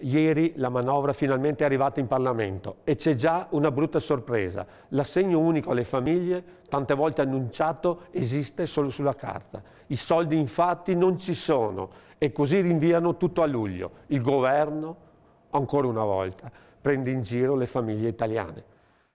Ieri la manovra finalmente è arrivata in Parlamento e c'è già una brutta sorpresa. L'assegno unico alle famiglie, tante volte annunciato, esiste solo sulla carta. I soldi infatti non ci sono e così rinviano tutto a luglio. Il governo, ancora una volta, prende in giro le famiglie italiane.